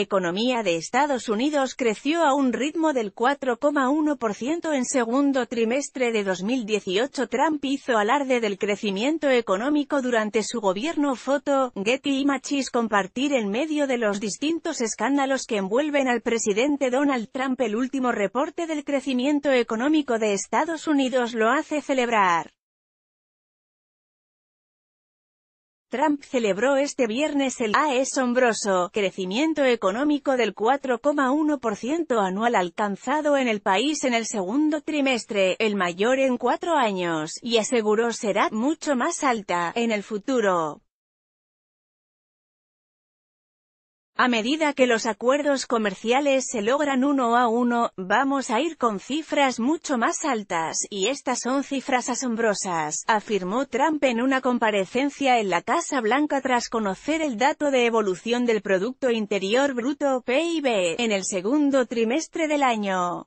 economía de Estados Unidos creció a un ritmo del 4,1% en segundo trimestre de 2018. Trump hizo alarde del crecimiento económico durante su gobierno. Foto, Getty Machis compartir en medio de los distintos escándalos que envuelven al presidente Donald Trump. El último reporte del crecimiento económico de Estados Unidos lo hace celebrar. Trump celebró este viernes el e asombroso crecimiento económico del 4,1% anual alcanzado en el país en el segundo trimestre, el mayor en cuatro años, y aseguró será mucho más alta en el futuro. A medida que los acuerdos comerciales se logran uno a uno, vamos a ir con cifras mucho más altas, y estas son cifras asombrosas, afirmó Trump en una comparecencia en la Casa Blanca tras conocer el dato de evolución del Producto Interior Bruto PIB en el segundo trimestre del año.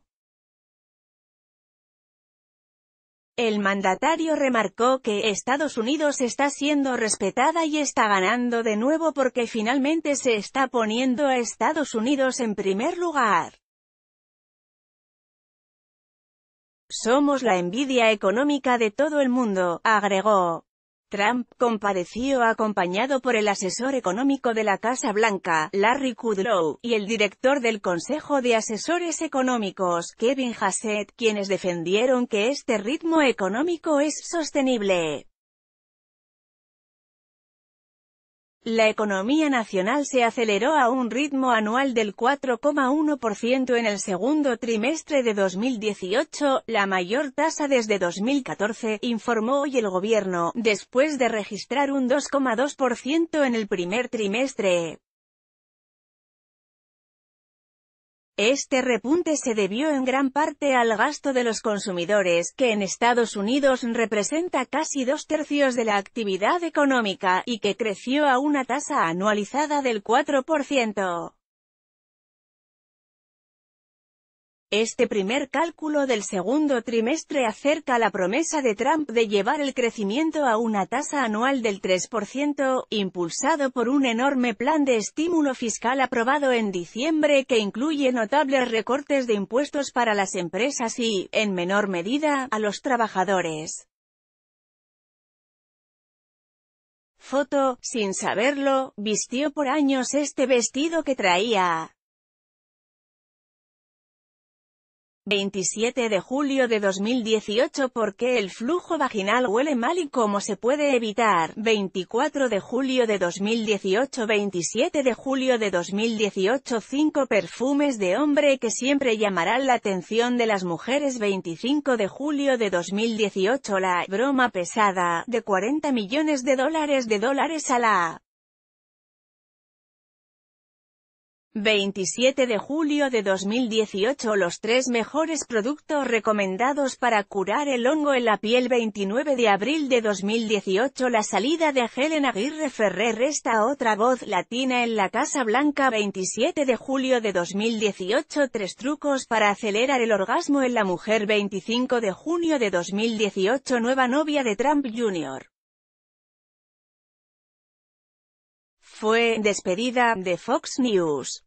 El mandatario remarcó que Estados Unidos está siendo respetada y está ganando de nuevo porque finalmente se está poniendo a Estados Unidos en primer lugar. Somos la envidia económica de todo el mundo, agregó. Trump compadeció acompañado por el asesor económico de la Casa Blanca, Larry Kudlow, y el director del Consejo de Asesores Económicos, Kevin Hassett, quienes defendieron que este ritmo económico es sostenible. La economía nacional se aceleró a un ritmo anual del 4,1% en el segundo trimestre de 2018, la mayor tasa desde 2014, informó hoy el gobierno, después de registrar un 2,2% en el primer trimestre. Este repunte se debió en gran parte al gasto de los consumidores, que en Estados Unidos representa casi dos tercios de la actividad económica, y que creció a una tasa anualizada del 4%. Este primer cálculo del segundo trimestre acerca la promesa de Trump de llevar el crecimiento a una tasa anual del 3%, impulsado por un enorme plan de estímulo fiscal aprobado en diciembre que incluye notables recortes de impuestos para las empresas y, en menor medida, a los trabajadores. Foto, sin saberlo, vistió por años este vestido que traía. 27 de julio de 2018 ¿Por qué el flujo vaginal huele mal y cómo se puede evitar? 24 de julio de 2018 27 de julio de 2018 5 perfumes de hombre que siempre llamarán la atención de las mujeres 25 de julio de 2018 La broma pesada, de 40 millones de dólares de dólares a la 27 de julio de 2018 Los tres mejores productos recomendados para curar el hongo en la piel 29 de abril de 2018 La salida de Helen Aguirre Ferrer Esta otra voz latina en la Casa Blanca 27 de julio de 2018 Tres trucos para acelerar el orgasmo en la mujer 25 de junio de 2018 Nueva novia de Trump Jr. fue despedida de Fox News.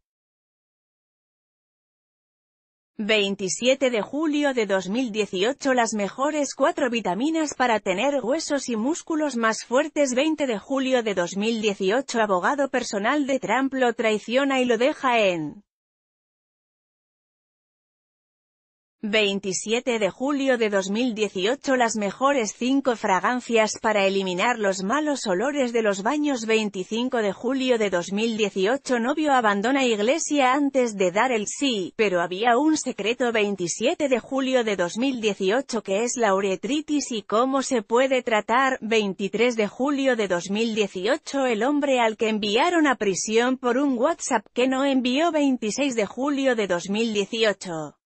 27 de julio de 2018 Las mejores cuatro vitaminas para tener huesos y músculos más fuertes 20 de julio de 2018 Abogado personal de Trump lo traiciona y lo deja en 27 de julio de 2018 Las mejores 5 fragancias para eliminar los malos olores de los baños 25 de julio de 2018 Novio abandona iglesia antes de dar el sí, pero había un secreto 27 de julio de 2018 que es la uretritis y cómo se puede tratar 23 de julio de 2018 El hombre al que enviaron a prisión por un WhatsApp que no envió 26 de julio de 2018